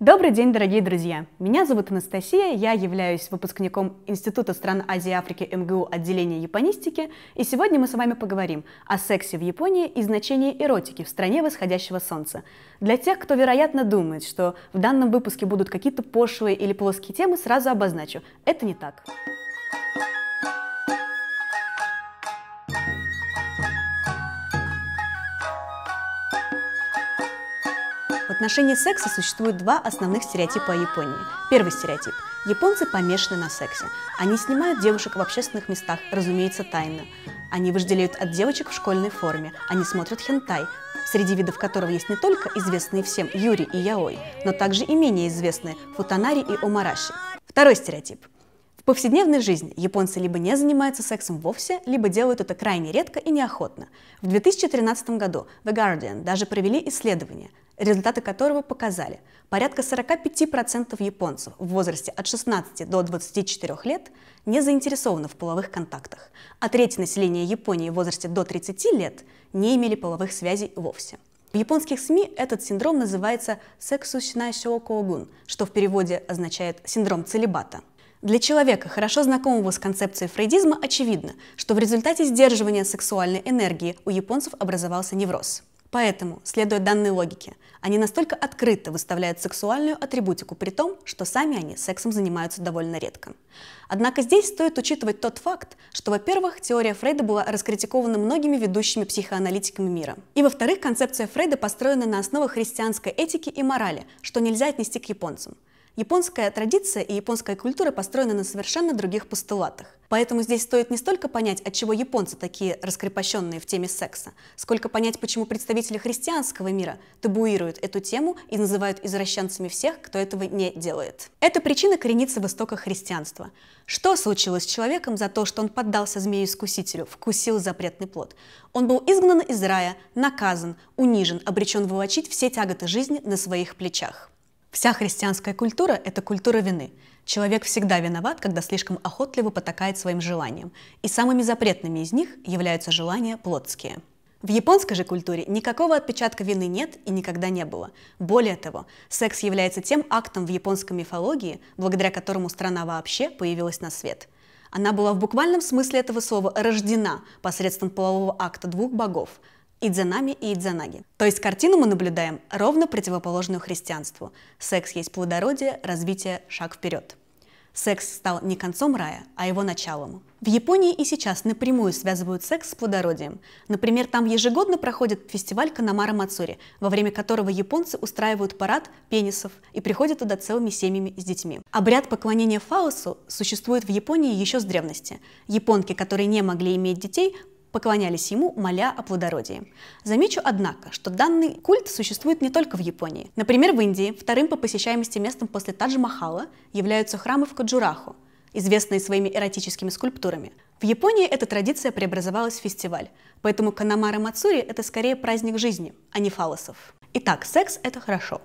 Добрый день, дорогие друзья! Меня зовут Анастасия, я являюсь выпускником Института стран Азии и Африки МГУ отделения японистики, и сегодня мы с вами поговорим о сексе в Японии и значении эротики в стране восходящего солнца. Для тех, кто, вероятно, думает, что в данном выпуске будут какие-то пошлые или плоские темы, сразу обозначу – это не так. отношении секса существует два основных стереотипа о Японии. Первый стереотип. Японцы помешаны на сексе. Они снимают девушек в общественных местах, разумеется, тайно. Они вожделеют от девочек в школьной форме. Они смотрят хентай, среди видов которого есть не только известные всем юри и яой, но также и менее известные футанари и омараши. Второй стереотип. В повседневной жизни японцы либо не занимаются сексом вовсе, либо делают это крайне редко и неохотно. В 2013 году The Guardian даже провели исследование – результаты которого показали, порядка 45% японцев в возрасте от 16 до 24 лет не заинтересованы в половых контактах, а треть населения Японии в возрасте до 30 лет не имели половых связей вовсе. В японских СМИ этот синдром называется сексусинай шоукоугун, что в переводе означает «синдром целебата». Для человека, хорошо знакомого с концепцией фрейдизма, очевидно, что в результате сдерживания сексуальной энергии у японцев образовался невроз – Поэтому, следуя данной логике, они настолько открыто выставляют сексуальную атрибутику, при том, что сами они сексом занимаются довольно редко. Однако здесь стоит учитывать тот факт, что, во-первых, теория Фрейда была раскритикована многими ведущими психоаналитиками мира. И, во-вторых, концепция Фрейда построена на основах христианской этики и морали, что нельзя отнести к японцам – Японская традиция и японская культура построены на совершенно других постулатах. Поэтому здесь стоит не столько понять, от чего японцы такие раскрепощенные в теме секса, сколько понять, почему представители христианского мира табуируют эту тему и называют извращенцами всех, кто этого не делает. Эта причина коренится в истоках христианства. Что случилось с человеком за то, что он поддался змею-искусителю, вкусил запретный плод? Он был изгнан из рая, наказан, унижен, обречен волочить все тяготы жизни на своих плечах. Вся христианская культура – это культура вины. Человек всегда виноват, когда слишком охотливо потакает своим желаниям, и самыми запретными из них являются желания плотские. В японской же культуре никакого отпечатка вины нет и никогда не было. Более того, секс является тем актом в японской мифологии, благодаря которому страна вообще появилась на свет. Она была в буквальном смысле этого слова рождена посредством полового акта двух богов – Идзанами и Идзанаги. То есть картину мы наблюдаем ровно противоположную христианству. Секс есть плодородие, развитие, шаг вперед. Секс стал не концом рая, а его началом. В Японии и сейчас напрямую связывают секс с плодородием. Например, там ежегодно проходит фестиваль Канамара Мацури, во время которого японцы устраивают парад пенисов и приходят туда целыми семьями с детьми. Обряд поклонения фаусу существует в Японии еще с древности. Японки, которые не могли иметь детей, поклонялись ему, моля о плодородии. Замечу, однако, что данный культ существует не только в Японии. Например, в Индии вторым по посещаемости местом после Тадж-Махала являются храмы в Каджураху, известные своими эротическими скульптурами. В Японии эта традиция преобразовалась в фестиваль, поэтому Канамара Мацури – это скорее праздник жизни, а не фалосов. Итак, секс – это хорошо.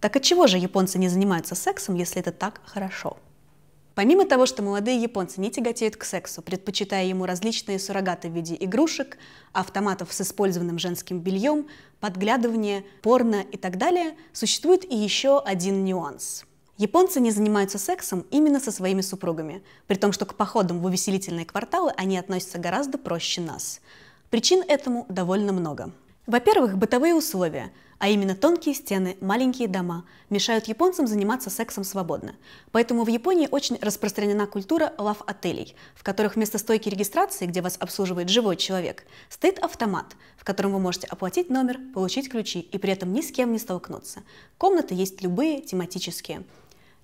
Так от чего же японцы не занимаются сексом, если это так хорошо? Помимо того, что молодые японцы не тяготеют к сексу, предпочитая ему различные суррогаты в виде игрушек, автоматов с использованным женским бельем, подглядывание, порно и так далее, существует и еще один нюанс. Японцы не занимаются сексом именно со своими супругами, при том, что к походам в увеселительные кварталы они относятся гораздо проще нас. Причин этому довольно много. Во-первых, бытовые условия. А именно тонкие стены, маленькие дома мешают японцам заниматься сексом свободно. Поэтому в Японии очень распространена культура лав-отелей, в которых вместо стойки регистрации, где вас обслуживает живой человек, стоит автомат, в котором вы можете оплатить номер, получить ключи и при этом ни с кем не столкнуться. Комнаты есть любые, тематические.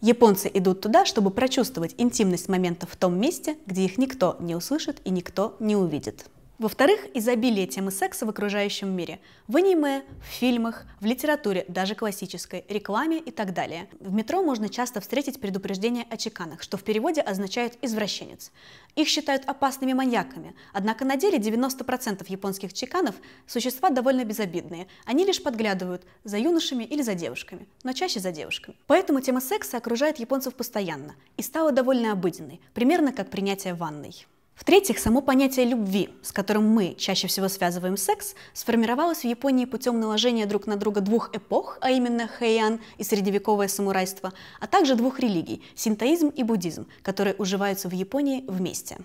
Японцы идут туда, чтобы прочувствовать интимность момента в том месте, где их никто не услышит и никто не увидит. Во-вторых, изобилие темы секса в окружающем мире. В аниме, в фильмах, в литературе, даже классической, рекламе и так далее. В метро можно часто встретить предупреждение о чеканах, что в переводе означает «извращенец». Их считают опасными маньяками, однако на деле 90% японских чеканов – существа довольно безобидные. Они лишь подглядывают за юношами или за девушками, но чаще за девушками. Поэтому тема секса окружает японцев постоянно и стала довольно обыденной, примерно как принятие ванной. В-третьих, само понятие любви, с которым мы чаще всего связываем секс, сформировалось в Японии путем наложения друг на друга двух эпох, а именно хэйян и средневековое самурайство, а также двух религий – синтоизм и буддизм, которые уживаются в Японии вместе.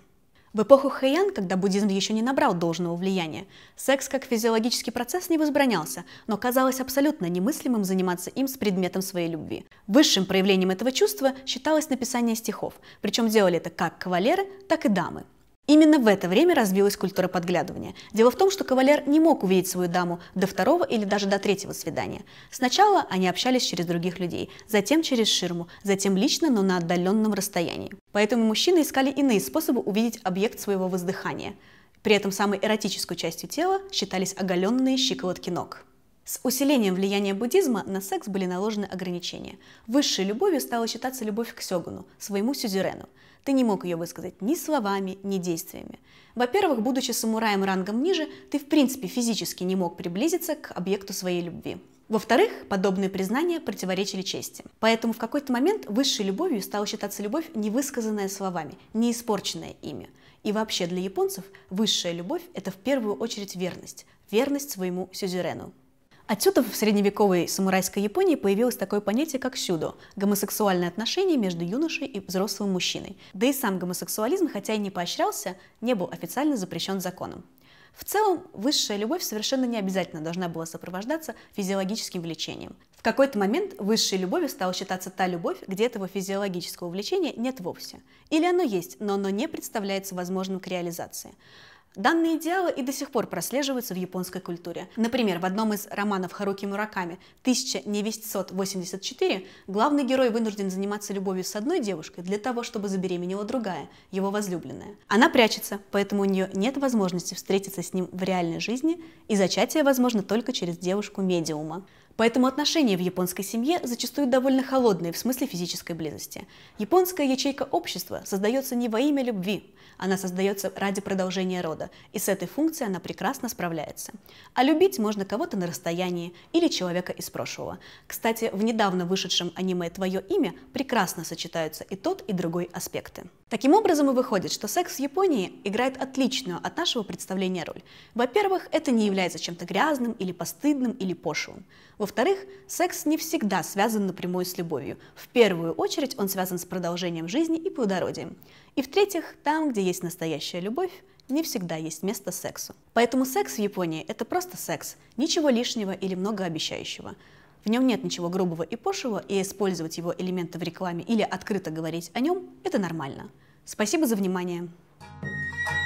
В эпоху Хэйян, когда буддизм еще не набрал должного влияния, секс как физиологический процесс не возбранялся, но казалось абсолютно немыслимым заниматься им с предметом своей любви. Высшим проявлением этого чувства считалось написание стихов, причем делали это как кавалеры, так и дамы – Именно в это время развилась культура подглядывания. Дело в том, что кавалер не мог увидеть свою даму до второго или даже до третьего свидания. Сначала они общались через других людей, затем через ширму, затем лично, но на отдаленном расстоянии. Поэтому мужчины искали иные способы увидеть объект своего воздыхания. При этом самой эротической частью тела считались оголенные щиколотки ног. С усилением влияния буддизма на секс были наложены ограничения. Высшей любовью стала считаться любовь к Сёгуну, своему сюзерену. Ты не мог ее высказать ни словами, ни действиями. Во-первых, будучи самураем рангом ниже, ты в принципе физически не мог приблизиться к объекту своей любви. Во-вторых, подобные признания противоречили чести. Поэтому в какой-то момент высшей любовью стала считаться любовь, не высказанная словами, не испорченная ими. И вообще для японцев высшая любовь – это в первую очередь верность, верность своему сюзерену. Отсюда в средневековой самурайской Японии появилось такое понятие, как сюдо – гомосексуальные отношения между юношей и взрослым мужчиной. Да и сам гомосексуализм, хотя и не поощрялся, не был официально запрещен законом. В целом, высшая любовь совершенно не обязательно должна была сопровождаться физиологическим влечением. В какой-то момент высшей любовью стала считаться та любовь, где этого физиологического влечения нет вовсе. Или оно есть, но оно не представляется возможным к реализации. Данные идеалы и до сих пор прослеживаются в японской культуре. Например, в одном из романов Харуки Мураками «1984» главный герой вынужден заниматься любовью с одной девушкой для того, чтобы забеременела другая, его возлюбленная. Она прячется, поэтому у нее нет возможности встретиться с ним в реальной жизни, и зачатие возможно только через девушку-медиума. Поэтому отношения в японской семье зачастую довольно холодные в смысле физической близости. Японская ячейка общества создается не во имя любви, она создается ради продолжения рода, и с этой функцией она прекрасно справляется. А любить можно кого-то на расстоянии или человека из прошлого. Кстати, в недавно вышедшем аниме «Твое имя» прекрасно сочетаются и тот, и другой аспекты. Таким образом и выходит, что секс в Японии играет отличную от нашего представления роль. Во-первых, это не является чем-то грязным или постыдным или пошлым. Во-вторых, секс не всегда связан напрямую с любовью. В первую очередь он связан с продолжением жизни и плодородием. И в-третьих, там, где есть настоящая любовь, не всегда есть место сексу. Поэтому секс в Японии – это просто секс, ничего лишнего или многообещающего. В нем нет ничего грубого и пошлого, и использовать его элементы в рекламе или открыто говорить о нем – это нормально. Спасибо за внимание! Thank you